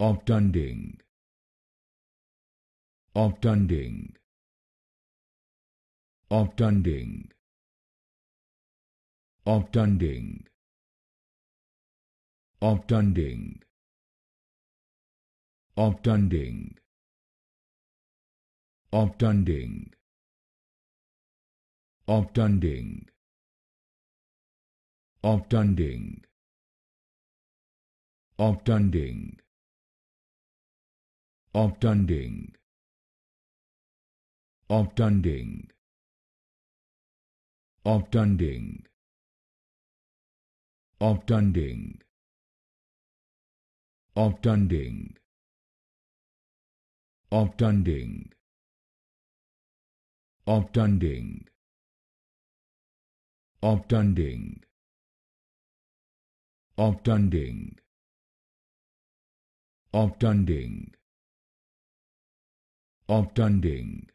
Of Of Of Of Obtunding. Of Obtunding. Of Obtunding. Of Obtunding. Of Obtunding. Of Of Of Of obtunding Of obtunding Of obtunding Of obtunding Of obtunding of Dunding.